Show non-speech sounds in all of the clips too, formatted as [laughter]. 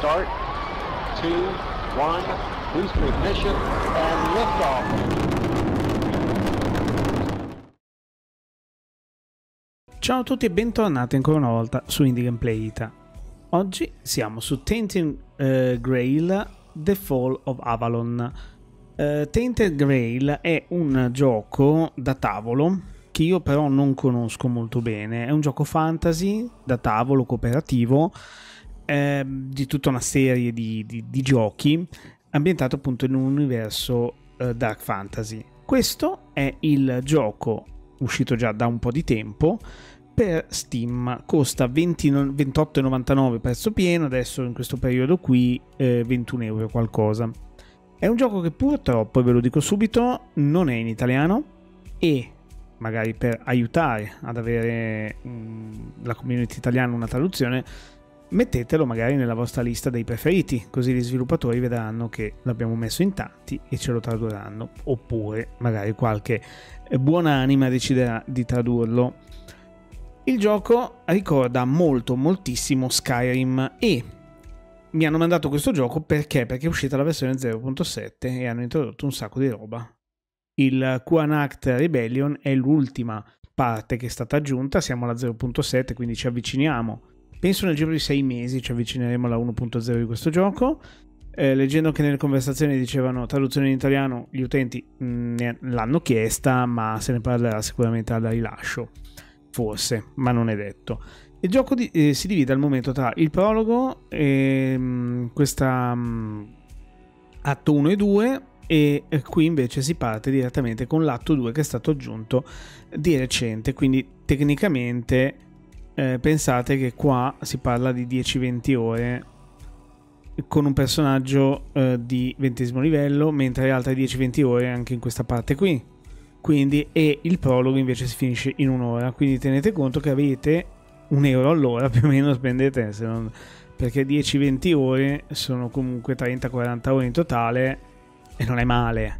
start, two, one, boost ignition, and liftoff. Ciao a tutti e bentornati ancora una volta su Indie Gameplay Ita. Oggi siamo su Tainted uh, Grail The Fall of Avalon. Uh, Tainted Grail è un gioco da tavolo che io però non conosco molto bene. È un gioco fantasy da tavolo cooperativo Ehm, di tutta una serie di, di, di, giochi ambientato appunto in un universo eh, dark fantasy. Questo è il gioco uscito già da un po' di tempo per Steam costa 28,99 prezzo pieno, adesso in questo periodo qui eh, 21 euro qualcosa. È un gioco che purtroppo, ve lo dico subito, non è in italiano e magari per aiutare ad avere mh, mm, la community italiana una traduzione Mettetelo magari nella vostra lista dei preferiti, così gli sviluppatori vedranno che l'abbiamo messo in tanti e ce lo tradurranno, oppure magari qualche buona anima deciderà di tradurlo. Il gioco ricorda molto moltissimo Skyrim e mi hanno mandato questo gioco perché? Perché è uscita la versione 0.7 e hanno introdotto un sacco di roba. Il Quan Act Rebellion è l'ultima parte che è stata aggiunta, siamo alla 0.7 quindi ci avviciniamo penso nel giro di sei mesi ci avvicineremo alla 1.0 di questo gioco. Eh, leggendo che nelle conversazioni dicevano traduzione in italiano, gli utenti mh, mm, l'hanno chiesta, ma se ne parlerà sicuramente alla rilascio. Forse, ma non è detto. Il gioco di, eh, si divide al momento tra il prologo e mh, mm, questa mh, mm, atto 1 e 2 e qui invece si parte direttamente con l'atto 2 che è stato aggiunto di recente, quindi tecnicamente eh, pensate che qua si parla di 10-20 ore con un personaggio eh, di ventesimo livello, mentre altre 10-20 ore anche in questa parte qui. Quindi, e il prologo invece si finisce in un'ora. Quindi tenete conto che avete un euro all'ora [laughs] più o meno spendete, non... perché 10-20 ore sono comunque 30-40 ore in totale e non è male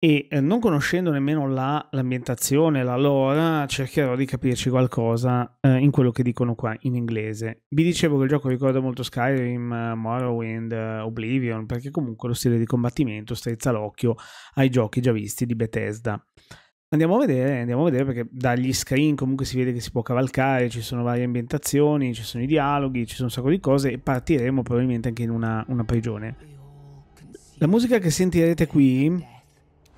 e eh, non conoscendo nemmeno la, l'ambientazione, la lore, cercherò di capirci qualcosa eh, in quello che dicono qua in inglese. Vi dicevo che il gioco ricorda molto Skyrim, Morrowind, eh, Oblivion, perché comunque lo stile di combattimento strizza l'occhio ai giochi già visti di Bethesda. Andiamo a vedere, andiamo a vedere perché dagli screen comunque si vede che si può cavalcare, ci sono varie ambientazioni, ci sono i dialoghi, ci sono un sacco di cose e partiremo probabilmente anche in una, una prigione. La musica che sentirete qui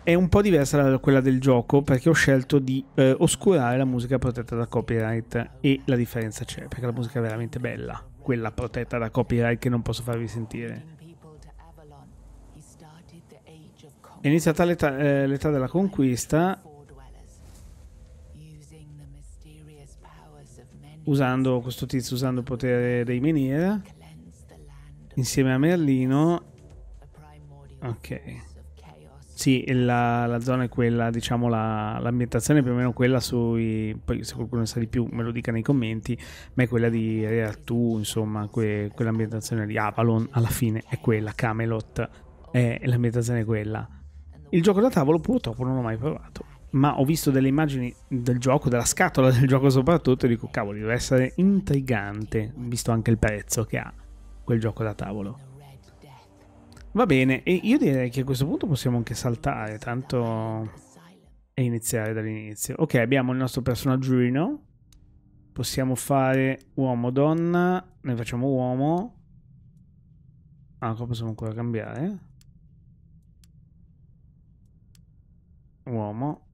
è un po' diversa da quella del gioco perché ho scelto di eh, oscurare la musica protetta da copyright e la differenza c'è perché la musica è veramente bella, quella protetta da copyright che non posso farvi sentire. È iniziata l'età, eh, l'età della conquista usando questo tizio, usando il potere dei Meniere insieme a Merlino. Ok. Sì, la, la, zona è quella, diciamo la, l'ambientazione è più o meno quella sui, poi se qualcuno ne sa di più me lo dica nei commenti, ma è quella di Realtù, insomma, que, quell'ambientazione di Avalon alla fine è quella, Camelot è l'ambientazione è quella. Il gioco da tavolo purtroppo non l'ho mai provato, ma ho visto delle immagini del gioco, della scatola del gioco soprattutto, e dico cavoli, deve essere intrigante, visto anche il prezzo che ha quel gioco da tavolo. Va bene, e io direi che a questo punto possiamo anche saltare, tanto e iniziare dall'inizio. Ok, abbiamo il nostro personaggio personaggino. Possiamo fare uomo-donna, noi facciamo uomo. Ah, qua possiamo ancora cambiare. Uomo.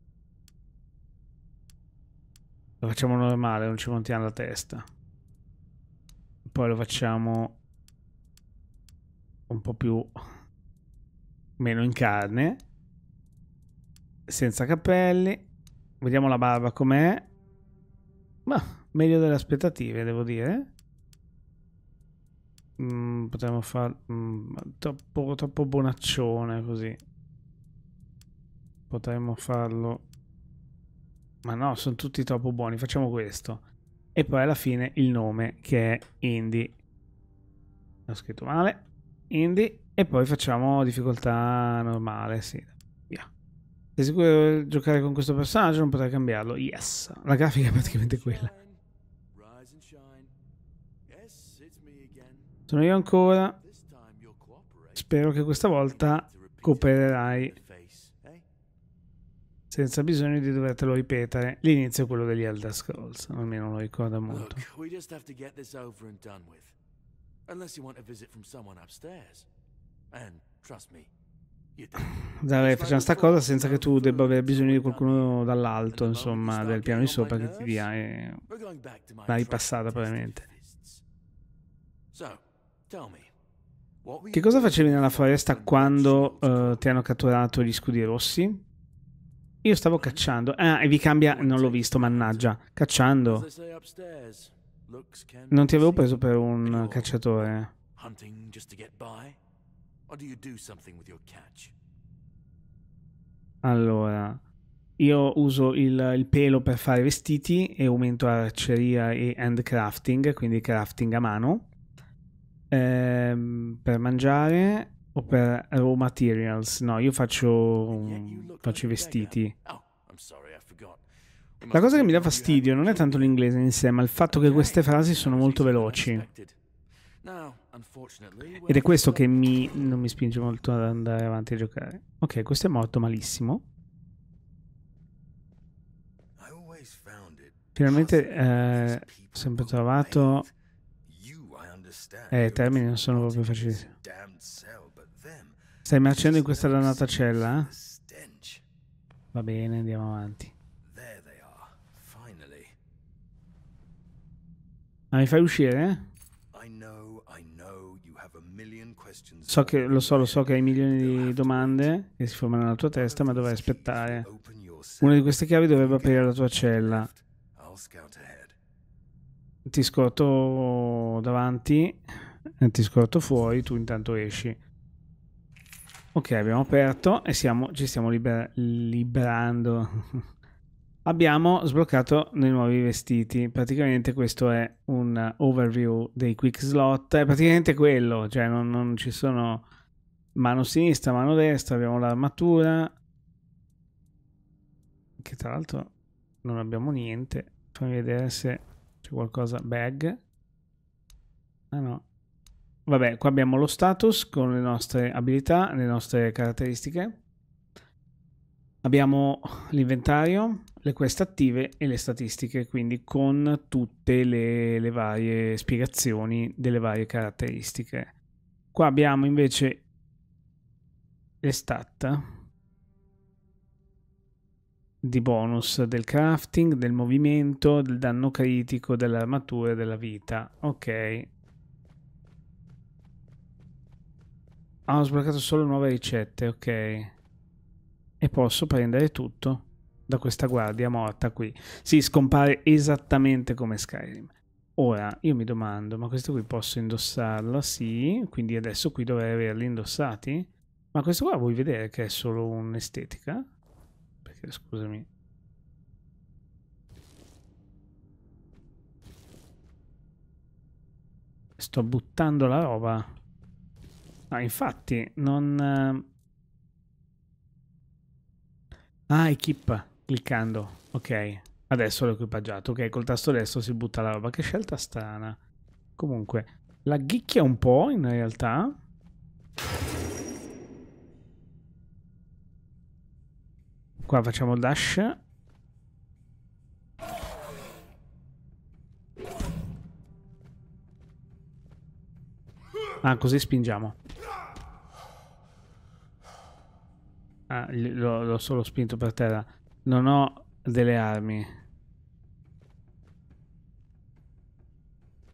Lo facciamo normale, non ci montiamo la testa. Poi lo facciamo un po' più meno in carne, senza capelli. Vediamo la barba com'è. Ma meglio delle aspettative, devo dire. Mm, potremmo fare mm, troppo, troppo bonaccione così. Potremmo farlo. Ma no, sono tutti troppo buoni. Facciamo questo. E poi alla fine il nome che è Indy. L'ho scritto male. Indie e poi facciamo difficoltà normale, sì. Via. Sei sicuro di giocare con questo personaggio? Non potrai cambiarlo. Yes. La grafica è praticamente quella. Sono io ancora. Spero che questa volta coopererai senza bisogno di dovertelo ripetere. L'inizio è quello degli Elder Scrolls, almeno lo ricorda molto. Look, Unless you want a visit from someone upstairs. And trust me, Dai, facciamo sta cosa senza che tu debba avere bisogno di qualcuno dall'alto, insomma, del piano di sopra che ti dia eh, e... la ripassata probabilmente. Che cosa facevi nella foresta quando uh, ti hanno catturato gli scudi rossi? Io stavo cacciando. Ah, e vi cambia... Non l'ho visto, mannaggia. Cacciando. Non ti avevo preso per un cacciatore. Hunting just to get by? Or do you do something with your catch? Allora, io uso il, il, pelo per fare vestiti e aumento arceria e handcrafting, quindi crafting a mano. Ehm, per mangiare o per raw materials? No, io faccio, faccio i vestiti. Oh, I'm sorry, I forgot. La cosa che mi dà fastidio eh. non è tanto l'inglese in sé, ma il fatto che queste frasi sono molto veloci. Ed è questo che mi, non mi spinge molto ad andare avanti a giocare. Ok, questo è morto malissimo. Finalmente eh, ho sempre trovato... Eh, i termini non sono proprio facilissimi. Stai marcendo in questa dannata cella? Va bene, andiamo avanti. Ma ah, mi fai uscire? So che, lo so, lo so che hai milioni di domande che si formano nella tua testa, ma dovrai aspettare. Una di queste chiavi dovrebbe aprire la tua cella. Ti scorto davanti, eh, ti scorto fuori, tu intanto esci. Ok, abbiamo aperto e siamo, ci stiamo liber liberando. [laughs] abbiamo sbloccato dei nuovi vestiti. Praticamente questo è un overview dei quick slot. È praticamente quello, cioè non, non ci sono mano sinistra, mano destra, abbiamo l'armatura. Che tra l'altro non abbiamo niente. Fammi vedere se c'è qualcosa. Bag. Ah no. Vabbè, qua abbiamo lo status con le nostre abilità, le nostre caratteristiche abbiamo l'inventario, le quest attive e le statistiche, quindi con tutte le, le varie spiegazioni delle varie caratteristiche. Qua abbiamo invece le stat di bonus del crafting, del movimento, del danno critico, dell'armatura e della vita. Ok. Ah, ho sbloccato solo nuove ricette, ok e posso prendere tutto da questa guardia morta qui. Si scompare esattamente come Skyrim. Ora, io mi domando, ma questo qui posso indossarlo? Sì, quindi adesso qui dovrei averli indossati? Ma questo qua vuoi vedere che è solo un'estetica? Perché, scusami... Sto buttando la roba. Ah, infatti, non... Ah, equip, cliccando. Ok, adesso l'ho equipaggiato. Ok, col tasto destro si butta la roba. Che scelta strana. Comunque, la ghicchia un po' in realtà. Qua facciamo il dash. Ah, così spingiamo. Ah, l'ho, solo spinto per terra. Non ho delle armi.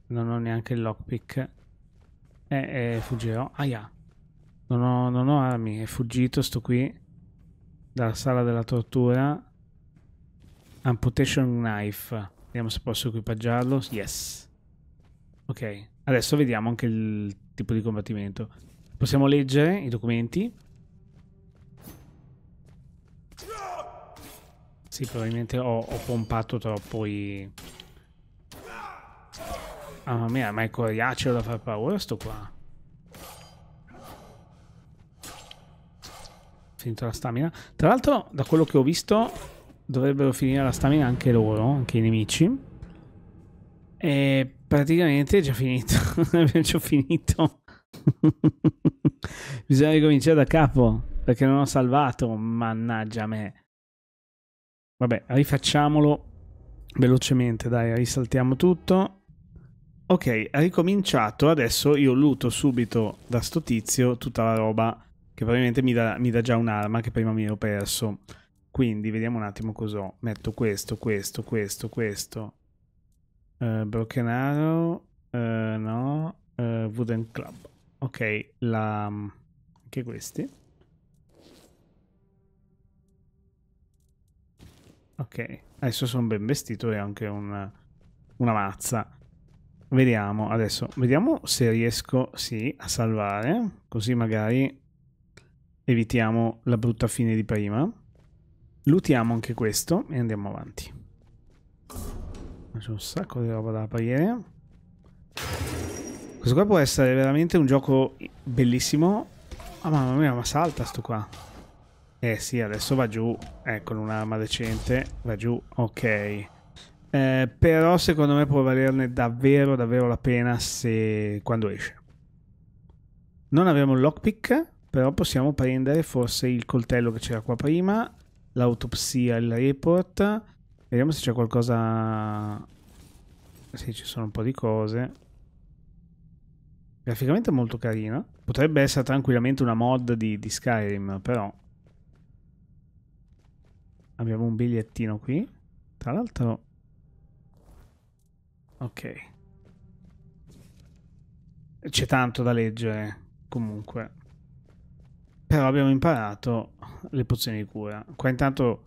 Non ho neanche il lockpick. E eh, fuggirò. Aia. Ah, yeah. non, non ho armi. È fuggito sto qui. Dalla sala della tortura. Amputation knife. Vediamo se posso equipaggiarlo. Yes. Ok. Adesso vediamo anche il tipo di combattimento. Possiamo leggere i documenti. Sì, probabilmente ho, ho pompato troppo i... mamma mia, ma è coriaceo da far paura sto qua. Finito la stamina. Tra l'altro, da quello che ho visto, dovrebbero finire la stamina anche loro, anche i nemici. E praticamente è già finito. Abbiamo [laughs] già finito. [laughs] Bisogna ricominciare da capo, perché non ho salvato, mannaggia me. Vabbè, rifacciamolo velocemente, dai, risaltiamo tutto. Ok, ricominciato, adesso io luto subito da sto tizio tutta la roba che probabilmente mi dà, mi dà già un'arma che prima mi ero perso. Quindi vediamo un attimo cos'ho. Metto questo, questo, questo, questo. Uh, broken Arrow, uh, no, uh, Wooden Club. Ok, la... anche questi. Ok, adesso sono ben vestito e anche un, una mazza. Vediamo adesso, vediamo se riesco, sì, a salvare, così magari evitiamo la brutta fine di prima. Lutiamo anche questo e andiamo avanti. C'è un sacco di roba da aprire. Questo qua può essere veramente un gioco bellissimo. Ah mamma mia, ma salta sto qua. Eh sì, adesso va giù. Ecco, un'arma decente. Va giù, ok. Eh, però secondo me può valerne davvero, davvero la pena se... quando esce. Non abbiamo il lockpick, però possiamo prendere forse il coltello che c'era qua prima, l'autopsia, il report. Vediamo se c'è qualcosa... Sì, ci sono un po' di cose. Graficamente molto carino. Potrebbe essere tranquillamente una mod di, di Skyrim, però... Abbiamo un bigliettino qui. Tra l'altro... Ok. C'è tanto da leggere, comunque. Però abbiamo imparato le pozioni di cura. Qua intanto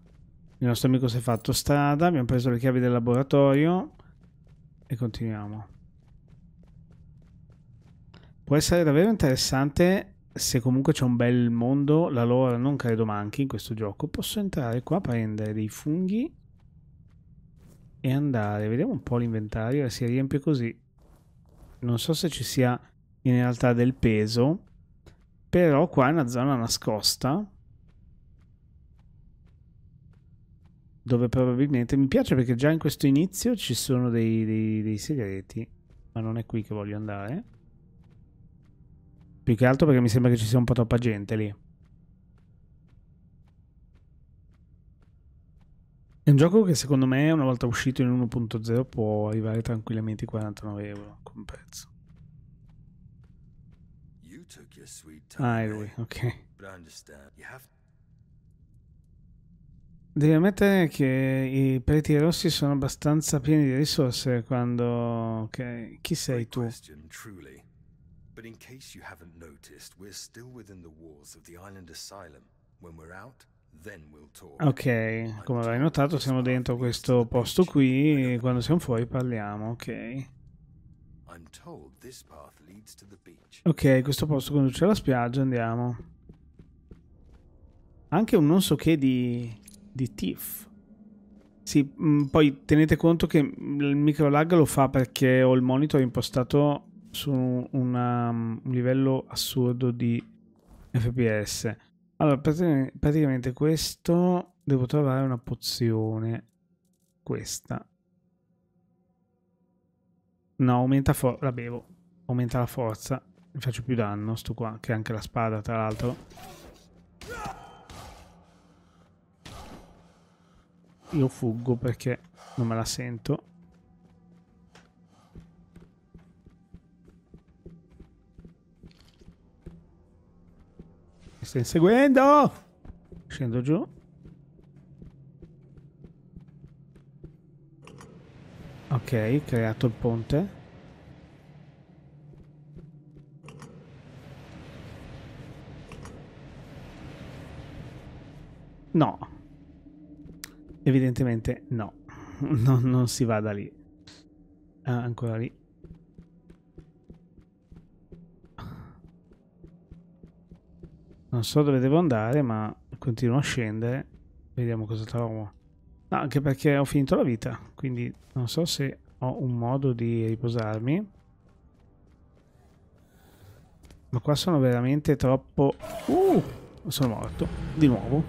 il nostro amico si è fatto strada, abbiamo preso le chiavi del laboratorio e continuiamo. Può essere davvero interessante se comunque c'è un bel mondo, la lore non credo manchi in questo gioco. Posso entrare qua, prendere dei funghi e andare. Vediamo un po' l'inventario eh, si riempie così. Non so se ci sia in realtà del peso, però qua è una zona nascosta. Dove probabilmente... Mi piace perché già in questo inizio ci sono dei, dei, dei segreti, ma non è qui che voglio andare. Più che altro perché mi sembra che ci sia un po' troppa gente lì. È un gioco che secondo me una volta uscito in 1.0 può arrivare tranquillamente ai 49 euro come prezzo. Ah, è lui, ok. Devi ammettere che i preti rossi sono abbastanza pieni di risorse quando... Okay. Chi sei tu? But in case you haven't noticed, we're still within the walls of the island asylum. When we're out, Ok, come avrai notato siamo dentro questo posto qui e quando siamo fuori parliamo, ok. Ok, questo posto conduce alla spiaggia, andiamo. Anche un non so che di, di Tiff. Sì, mh, mm, poi tenete conto che il micro lag lo fa perché ho il monitor impostato su una, mm, un livello assurdo di FPS. Allora, praticamente questo devo trovare una pozione. Questa. No, aumenta forza. La bevo. Aumenta la forza. Mi faccio più danno, sto qua, che anche la spada, tra l'altro. Io fuggo perché non me la sento. sta inseguendo. Scendo giù. Ok, creato il ponte. No. Evidentemente no. [laughs] no non si va da lì. Ah, ancora lì. so dove devo andare, ma continuo a scendere. Vediamo cosa trovo. No, ah, anche perché ho finito la vita, quindi non so se ho un modo di riposarmi. Ma qua sono veramente troppo... Uh! Sono morto. Di nuovo.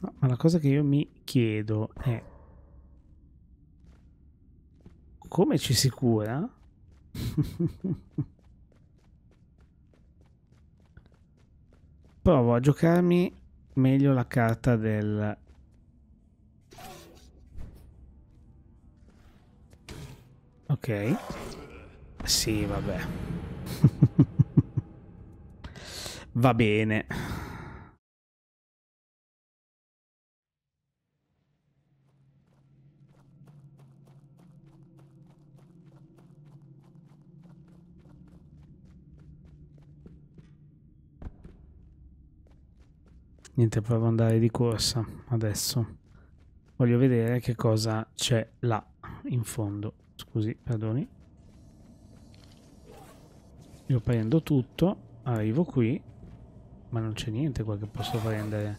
No, ma la cosa che io mi chiedo è... Come ci si cura? [laughs] Provo a giocarmi meglio la carta del... Ok. Sì, vabbè. [laughs] Va bene. Niente, provo ad andare di corsa adesso. Voglio vedere che cosa c'è là, in fondo. Scusi, perdoni. Io prendo tutto, arrivo qui, ma non c'è niente qua che posso prendere.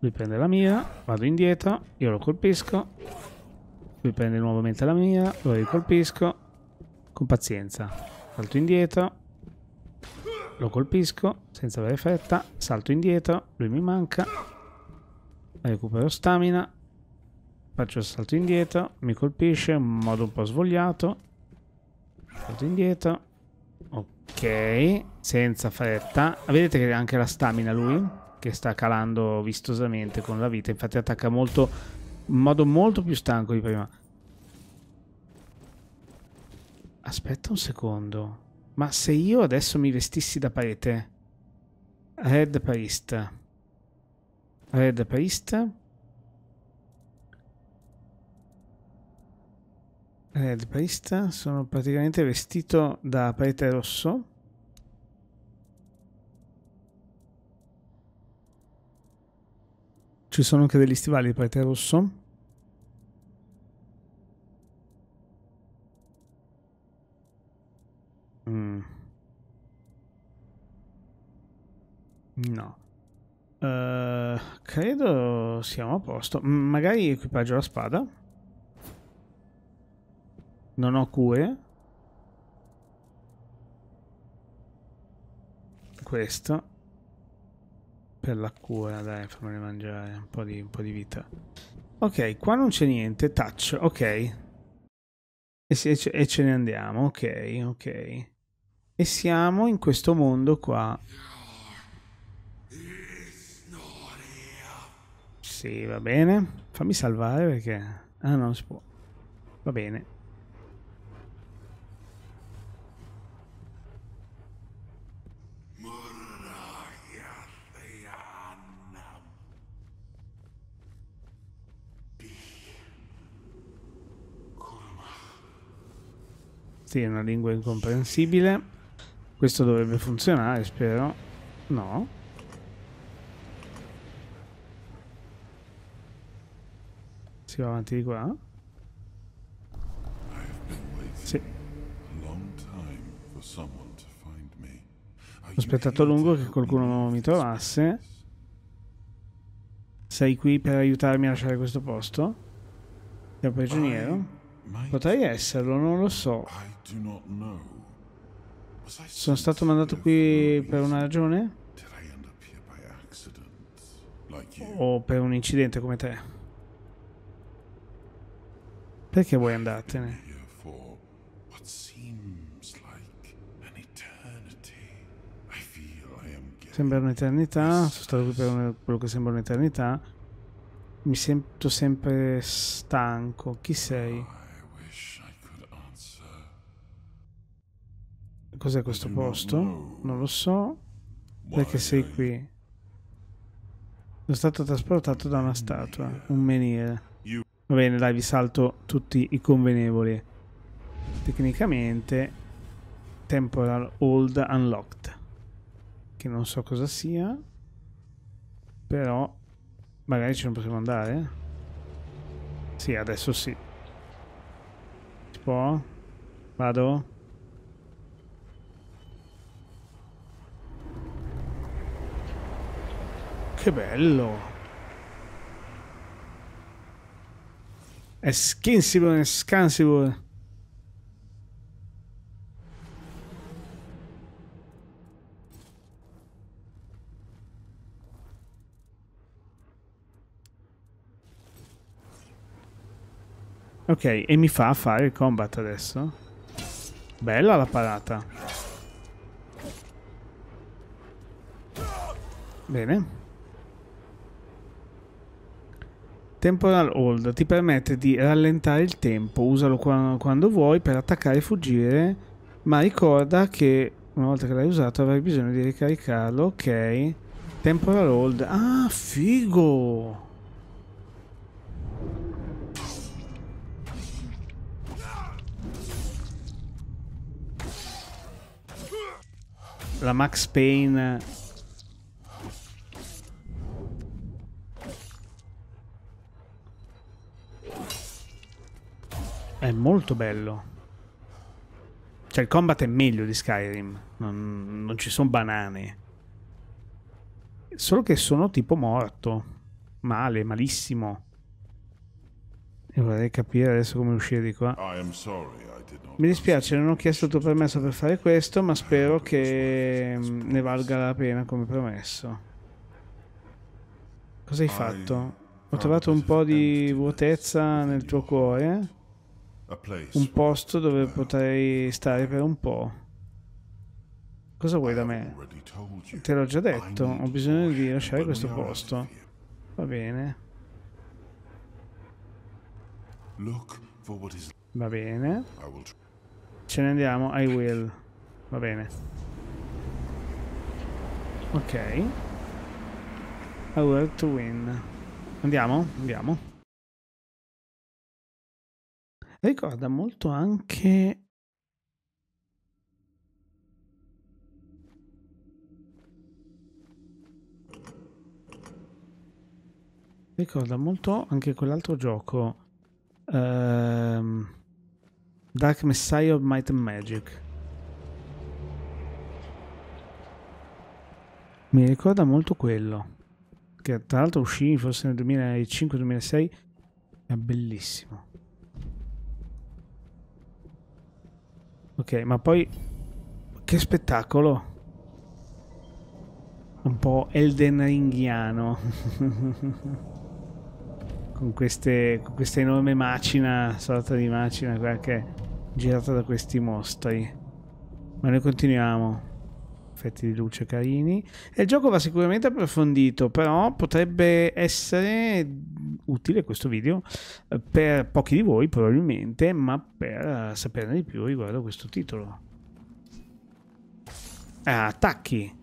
Lui prende la mira, vado indietro, io lo colpisco Qui prende nuovamente la mia, lo ricolpisco. Con pazienza. Salto indietro. Lo colpisco senza avere fretta. Salto indietro. Lui mi manca. Recupero stamina. Faccio il salto indietro. Mi colpisce in modo un po' svogliato. Salto indietro. Ok. Senza fretta. Vedete che anche la stamina lui. Che sta calando vistosamente con la vita. Infatti attacca molto in modo molto più stanco di prima. Aspetta un secondo. Ma se io adesso mi vestissi da parete... Red Priest. Red Priest. Red Priest. Sono praticamente vestito da parete rosso. Ci sono anche degli stivali di prete rosso. Mm. No. Uh, credo siamo a posto. Magari equipaggio la spada. Non ho cure. Questo per la cura, dai, fammene mangiare un po' di, un po di vita. Ok, qua non c'è niente, touch, ok. E, se, e ce ne andiamo, ok, ok. E siamo in questo mondo qua. Sì, va bene. Fammi salvare perché... Ah, non si può. Va bene. tutti, è una lingua incomprensibile. Questo dovrebbe funzionare, spero. No. Si va avanti di qua. Sì. Ho aspettato a lungo che qualcuno mi trovasse. Sei qui per aiutarmi a lasciare questo posto? Sei prigioniero? Potrei esserlo, non lo so. Sono stato mandato qui per una ragione? O per un incidente come te? Perché vuoi andartene? Sembra un'eternità, sono stato qui per quello che sembra un'eternità. Mi sento sempre stanco. Chi sei? Cos'è questo mm. posto? Non lo so. Perché sei qui? Sono stato trasportato da una statua, un menhir. Va bene, dai, vi salto tutti i convenevoli. Tecnicamente, temporal old unlocked. Che non so cosa sia. Però, magari ci non possiamo andare. Eh? Sì, adesso sì. Si può? Vado? Che bello! È skinsible, è scansible. Ok, e mi fa fare il combat adesso. Bella la parata. Bene. Temporal Hold ti permette di rallentare il tempo, usalo quando vuoi per attaccare e fuggire, ma ricorda che una volta che l'hai usato avrai bisogno di ricaricarlo, ok. Temporal Hold, ah figo! La Max Payne È molto bello. Cioè il combat è meglio di Skyrim. Non, non ci sono banane. Solo che sono tipo morto. Male, malissimo. E vorrei capire adesso come uscire di qua. Mi dispiace, non ho chiesto il tuo permesso per fare questo, ma spero che mm, ne valga la pena come promesso. Cosa hai fatto? Ho trovato un po' di vuotezza nel tuo cuore un posto dove potrei stare per un po'. Cosa vuoi da me? Te l'ho già detto, ho bisogno di lasciare questo posto. Va bene. Va bene. Ce ne andiamo, I will. Va bene. Ok. I will to win. Andiamo? Andiamo ricorda molto anche ricorda molto anche quell'altro gioco ehm, Dark Messiah of Might and Magic mi ricorda molto quello che tra l'altro uscì forse nel 2005-2006 è bellissimo ok, ma poi che spettacolo! Un po' Elden Ringhiano. [laughs] con, queste, con questa enorme macina, sorta di macina qua che è girata da questi mostri. Ma noi continuiamo. Effetti di luce carini. E il gioco va sicuramente approfondito, però potrebbe essere utile questo video eh, per pochi di voi probabilmente, ma per eh, saperne di più riguardo a questo titolo. Ah, attacchi.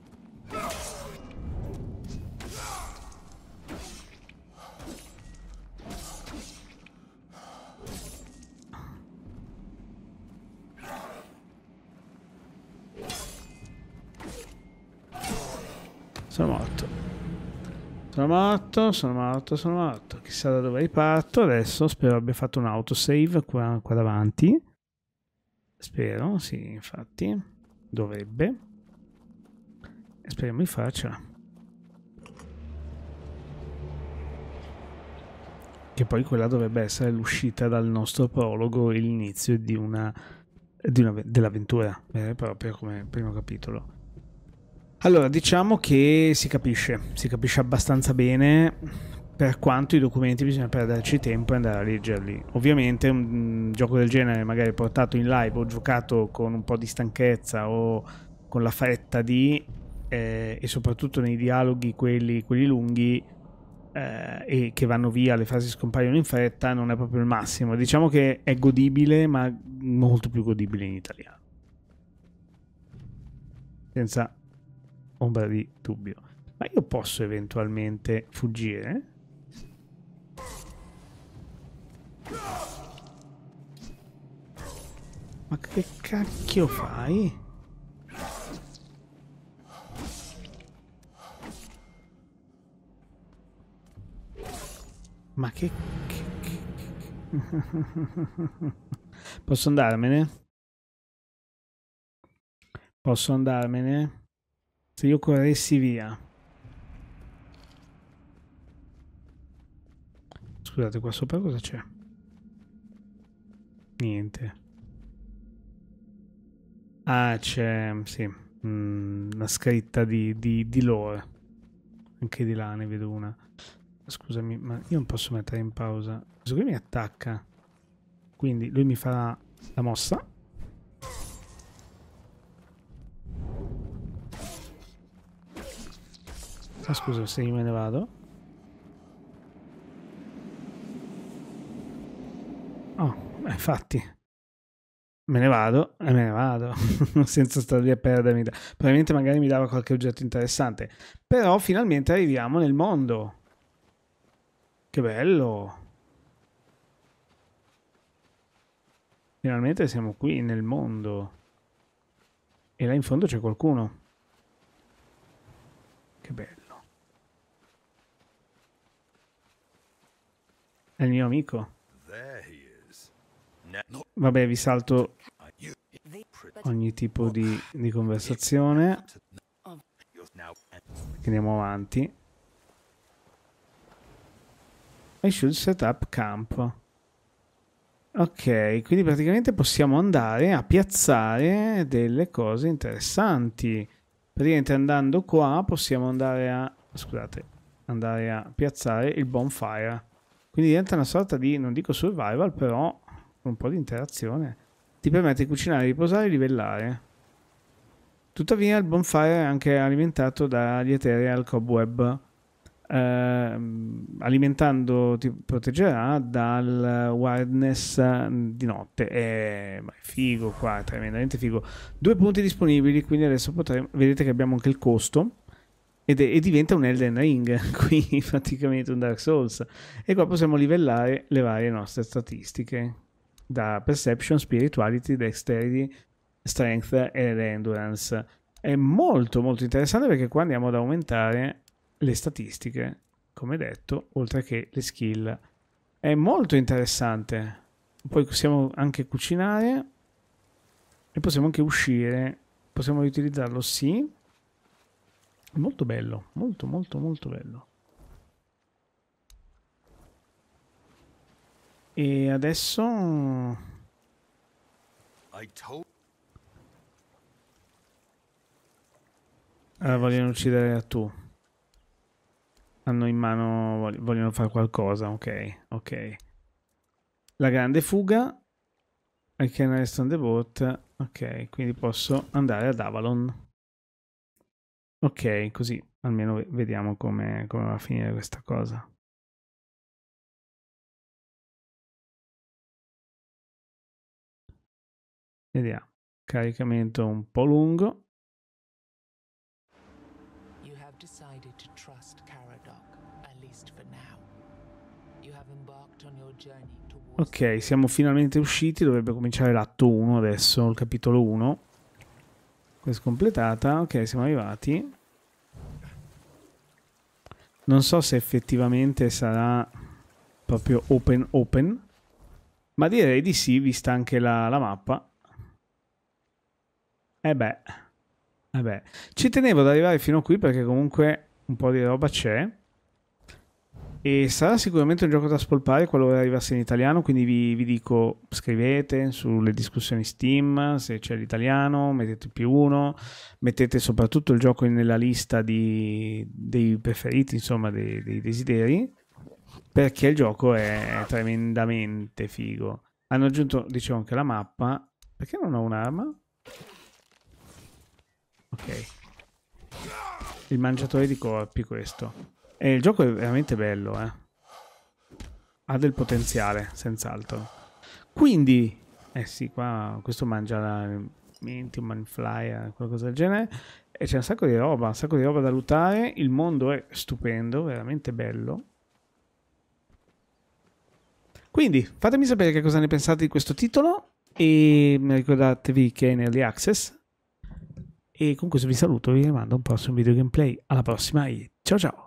Sono morto. Sono morto, sono morto, sono morto. Chissà da dove riparto adesso. Spero abbia fatto un autosave qua, qua davanti. Spero, sì, infatti. Dovrebbe. E speriamo di farcela. Che poi quella dovrebbe essere l'uscita dal nostro prologo, l'inizio di una, di una dell'avventura vera e propria come primo capitolo. Allora, diciamo che si capisce, si capisce abbastanza bene per quanto i documenti bisogna perderci tempo e andare a leggerli. Ovviamente un mm, gioco del genere, magari portato in live o giocato con un po' di stanchezza o con la fretta di, eh, e soprattutto nei dialoghi quelli, quelli lunghi eh, e che vanno via, le frasi scompaiono in fretta, non è proprio il massimo. Diciamo che è godibile, ma molto più godibile in italiano. Senza ombra di dubbio. Ma io posso eventualmente fuggire? Ma che cacchio fai? Ma che... [laughs] Posso andarmene? Posso andarmene? Se io corressi via. Scusate, qua sopra cosa c'è? Niente. Ah, c'è, sì, mm, una scritta di, di, di lore. Anche di là ne vedo una. Scusami, ma io non posso mettere in pausa. Questo qui mi attacca. Quindi lui mi farà la mossa. Ma ah, scusa se me ne vado. Oh, eh, infatti. Me ne vado e eh, me ne vado, [laughs] senza stare lì a perdermi. Probabilmente magari mi dava qualche oggetto interessante. Però finalmente arriviamo nel mondo. Che bello! Finalmente siamo qui nel mondo. E là in fondo c'è qualcuno. Che bello. È il mio amico. Vabbè, vi salto ogni tipo di, di conversazione. Oh. Andiamo avanti. I should set up camp. Ok, quindi praticamente possiamo andare a piazzare delle cose interessanti. Praticamente andando qua possiamo andare a... scusate, andare a piazzare il bonfire. Quindi diventa una sorta di, non dico survival, però con un po' di interazione. Ti permette di cucinare, riposare e livellare. Tuttavia il bonfire è anche alimentato dagli ethereal cobweb, eh, alimentando ti proteggerà dal wildness di notte. Eh, è figo qua, è tremendamente figo. Due punti disponibili, quindi adesso potremo... Vedete che abbiamo anche il costo ed è, e diventa un Elden Ring, [laughs] quindi praticamente un Dark Souls. E qua possiamo livellare le varie nostre statistiche, da Perception, Spirituality, Dexterity, Strength ed Endurance. È molto molto interessante perché qua andiamo ad aumentare le statistiche, come detto, oltre che le skill. È molto interessante. Poi possiamo anche cucinare e possiamo anche uscire. Possiamo riutilizzarlo, sì, Molto bello, molto molto molto bello. E adesso... Ah, vogliono uccidere a tu. Hanno in mano... vogliono fare qualcosa, ok, ok. La grande fuga. I can arrest on the boat. Ok, quindi posso andare ad Avalon. Ok, così almeno vediamo come, come va a finire questa cosa. Vediamo. Caricamento un po' lungo. decided to trust Caradoc, at least for now. You have embarked on your journey Ok, siamo finalmente usciti, dovrebbe cominciare l'atto 1 adesso, il capitolo 1. Questa completata, ok, siamo arrivati non so se effettivamente sarà proprio open open, ma direi di sì, vista anche la, la mappa. E eh beh, e eh beh, ci tenevo ad arrivare fino a qui perché comunque un po' di roba c'è e sarà sicuramente un gioco da spolpare qualora arrivasse in italiano, quindi vi, vi dico scrivete sulle discussioni Steam, se c'è l'italiano, mettete più uno, mettete soprattutto il gioco nella lista di, dei preferiti, insomma dei, dei, desideri, perché il gioco è tremendamente figo. Hanno aggiunto, dicevo, anche la mappa. Perché non ho un'arma? Ok. Il mangiatore di corpi questo. E il gioco è veramente bello, eh. Ha del potenziale, senz'altro. Quindi, eh sì, qua questo mangia la Minty, Manfly, qualcosa del genere. E c'è un sacco di roba, un sacco di roba da lutare. Il mondo è stupendo, veramente bello. Quindi, fatemi sapere che cosa ne pensate di questo titolo. E ricordatevi che è in early access. E con questo vi saluto, vi rimando a un prossimo video gameplay. Alla prossima e ciao ciao!